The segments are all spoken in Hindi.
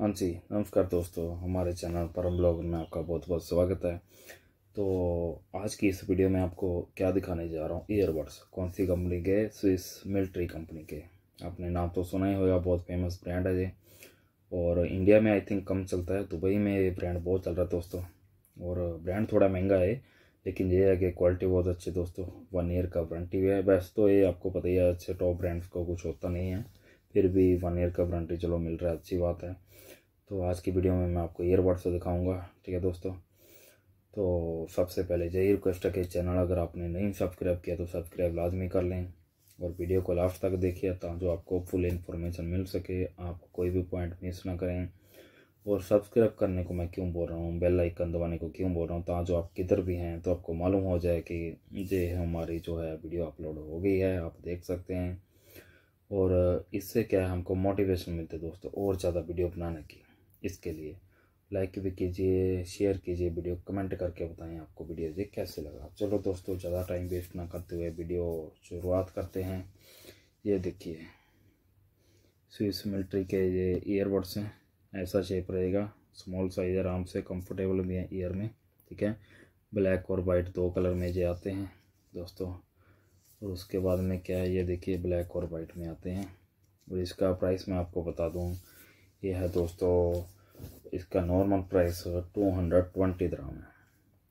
हाँ जी नमस्कार दोस्तों हमारे चैनल परम ब्लॉग में आपका बहुत बहुत स्वागत है तो आज की इस वीडियो में आपको क्या दिखाने जा रहा हूँ ईयरबड्स कौन सी कंपनी के स्विस मिलिट्री कंपनी के आपने नाम तो सुना ही होगा बहुत फेमस ब्रांड है ये और इंडिया में आई थिंक कम चलता है दुबई में ये ब्रांड बहुत चल रहा है दोस्तों और ब्रांड थोड़ा महंगा है लेकिन ये है कि क्वालिटी बहुत अच्छी दोस्तों वन ईयर का वारंटी है वैसे तो ये आपको पता ही है अच्छे टॉप ब्रांड्स का कुछ होता नहीं है फिर भी वन ईयर का वारंटी चलो मिल रहा है अच्छी बात है तो आज की वीडियो में मैं आपको ईयरबड्स तो दिखाऊंगा ठीक है दोस्तों तो सबसे पहले यही रिक्वेस्ट है कि चैनल अगर आपने नहीं सब्सक्राइब किया तो सब्सक्राइब लाजमी कर लें और वीडियो को लास्ट तक देखिए ताकि आपको फुल इन्फॉर्मेशन मिल सके आप कोई भी पॉइंट मिस ना करें और सब्सक्राइब करने को मैं क्यों बोल रहा हूँ बेल आइकन दबाने को क्यों बोल रहा हूँ ताकि जो आप किधर भी हैं तो आपको मालूम हो जाए कि ये हमारी जो है वीडियो अपलोड हो गई है आप देख सकते हैं और इससे क्या है हमको मोटिवेशन मिलते दोस्तों और ज़्यादा वीडियो बनाने की इसके लिए लाइक भी कीजिए शेयर कीजिए वीडियो कमेंट करके बताएं आपको वीडियो ये कैसे लगा चलो दोस्तों ज़्यादा टाइम वेस्ट ना करते हुए वीडियो शुरुआत करते हैं ये देखिए स्विस मिलिट्री के ये ईयरबड्स हैं ऐसा शेप रहेगा स्मॉल साइज आराम से कंफर्टेबल भी है ईयर में ठीक है ब्लैक और वाइट दो कलर में ये आते हैं दोस्तों और उसके बाद में क्या है ये देखिए ब्लैक और वाइट में आते हैं और इसका प्राइस मैं आपको बता दूँ ये है दोस्तों इसका normal price two hundred twenty द्राम है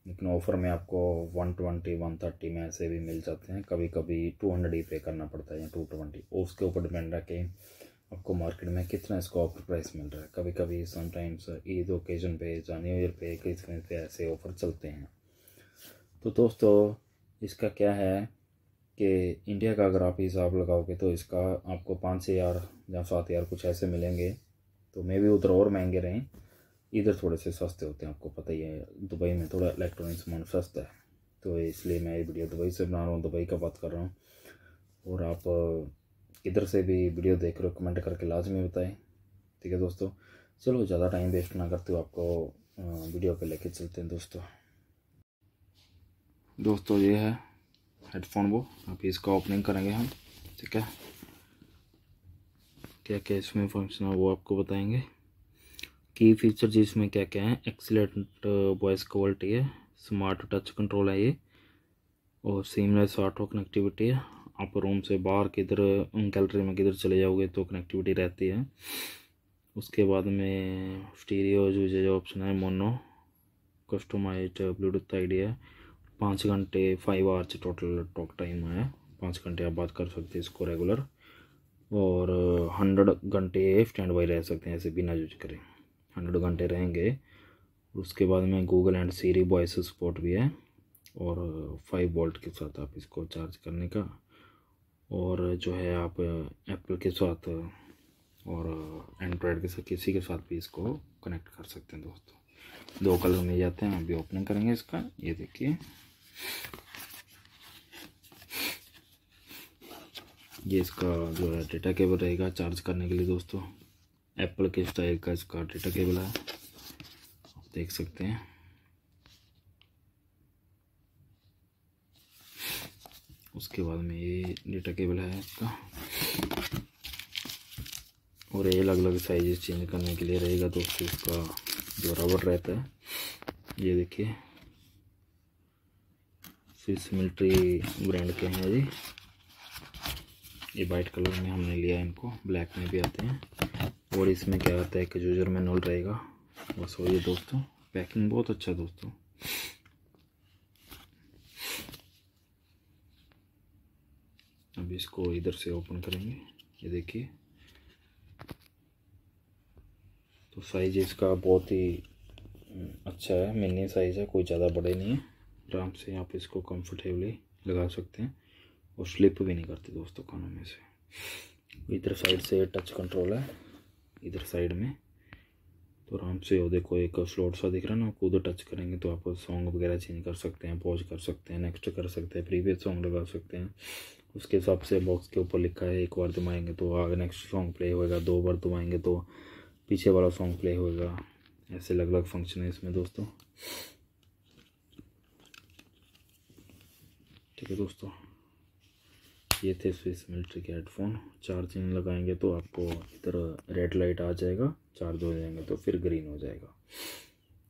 लेकिन ऑफ़र में आपको वन ट्वेंटी वन थर्टी में ऐसे भी मिल जाते हैं कभी कभी टू हंड्रेड ही पे करना पड़ता है या टू ट्वेंटी उसके ऊपर डिपेंड है कि आपको मार्केट में कितना इसका ऑफर प्राइस मिल रहा है कभी कभी समटाइम्स ईद ओकेजन पे या न्यू ईयर पे क्रिसमस पे ऐसे ऑफ़र चलते हैं तो दोस्तों इसका क्या है कि इंडिया का अगर आप हिसाब लगाओगे तो इसका आपको पाँच हज़ार या सात हज़ार कुछ ऐसे मिलेंगे तो मे भी उधर और महंगे रहें इधर थोड़े से सस्ते होते हैं आपको पता ही है दुबई में थोड़ा इलेक्ट्रॉनिक सामान सस्ता है तो इसलिए मैं ये वीडियो दुबई से बना रहा हूँ दुबई का बात कर रहा हूँ और आप इधर से भी वीडियो देख रहे हो कमेंट करके लाजमी बताएं ठीक है दोस्तों चलो ज़्यादा टाइम वेस्ट ना करते हो आपको वीडियो पे लेके चलते हैं दोस्तों दोस्तों ये है हेडफोन वो अभी इसका ओपनिंग करेंगे हम ठीक है क्या क्या इसमें फंक्शन है वो आपको बताएंगे की फ़ीचर जिसमें क्या क्या uh, है एक्सीट वॉइस क्वालिटी है स्मार्ट टच कंट्रोल है ये और सीमलेस ऑटो कनेक्टिविटी है आप रूम से बाहर किधर गैलरी में किधर चले जाओगे तो कनेक्टिविटी रहती है उसके बाद में स्टीरियो जो जो ऑप्शन है मोनो कस्टमाइज ब्लूटूथ आईडी है पाँच घंटे five hours total talk time है पाँच घंटे आप बात कर सकते हैं इसको रेगुलर और हंड्रेड घंटे स्टैंड बाई रह सकते हैं ऐसे बिना यूज करें हंड्रेड घंटे रहेंगे उसके बाद में Google and Siri voice support भी है और फाइव वोल्ट के साथ आप इसको चार्ज करने का और जो है आप एप्पल के साथ और एंड्रॉयड के साथ किसी के साथ भी इसको कनेक्ट कर सकते हैं दोस्तों दो कलर में जाते हैं अभी ओपनिंग करेंगे इसका ये देखिए ये इसका जो है डेटा केबल रहेगा चार्ज करने के लिए दोस्तों एप्पल के स्टाइल का इसका डेटा केबल है देख सकते हैं उसके बाद में ये डेटा केबल है इसका और ये अलग अलग साइजेस चेंज करने के लिए रहेगा दोस्तों इसका जो रबर रहता है ये देखिए स्विस मिलिट्री ब्रांड के हैं जी ये वाइट कलर में हमने लिया इनको ब्लैक में भी आते हैं और इसमें क्या आता है कि जूजर में नल रहेगा बस हो ये दोस्तों पैकिंग बहुत अच्छा दोस्तों अब इसको इधर से ओपन करेंगे ये देखिए तो साइज इसका बहुत ही हम्म, अच्छा है मिनी साइज़ है कोई ज़्यादा बड़े नहीं है आराम से आप इसको कंफर्टेबली लगा सकते हैं और स्लिप भी नहीं करती दोस्तों कानों में से इधर साइड से टच कंट्रोल है इधर साइड में तो आराम से वो देखो एक स्लॉट सा दिख रहा है ना आपको उधर टच करेंगे तो आप सॉन्ग वगैरह चेंज कर सकते हैं पॉज कर सकते हैं नेक्स्ट कर सकते हैं प्रीवियस सॉन्ग लगा सकते हैं उसके हिसाब से बॉक्स के ऊपर लिखा है एक बार दबाएंगे तो आगे नेक्स्ट सॉन्ग प्ले होएगा दो बार दबाएंगे तो पीछे वाला सॉन्ग प्ले होएगा ऐसे अलग अलग फंक्शन है इसमें दोस्तों ठीक है दोस्तों ये थे स्विस मिल्ट्री के हेडफोन चार्जिंग लगाएंगे तो आपको इधर रेड लाइट आ जाएगा चार्ज हो जाएंगे तो फिर ग्रीन हो जाएगा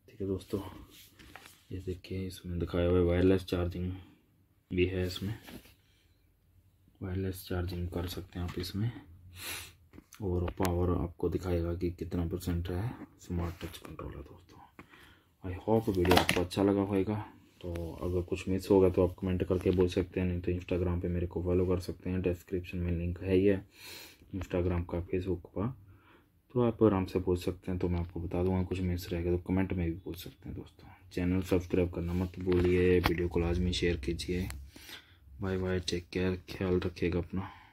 ठीक है दोस्तों ये देखिए इसमें दिखाया हुआ है वायरलेस चार्जिंग भी है इसमें वायरलेस चार्जिंग कर सकते हैं आप इसमें और पावर आपको दिखाएगा कि कितना परसेंट है स्मार्ट टच कंट्रोल है दोस्तों आई होप वीडियो आपको अच्छा लगा होगा तो अगर कुछ मिस होगा तो आप कमेंट करके बोल सकते हैं नहीं तो इंस्टाग्राम पे मेरे को फॉलो कर सकते हैं डिस्क्रिप्शन में लिंक है ही है इंस्टाग्राम का फेसबुक का तो आप आराम से पूछ सकते हैं तो मैं आपको बता दूंगा कुछ मिस रहेगा तो कमेंट में भी पूछ सकते हैं दोस्तों चैनल सब्सक्राइब करना मत भूलिए वीडियो को लाजमी शेयर कीजिए बाय बाय टेक केयर ख्याल रखिएगा अपना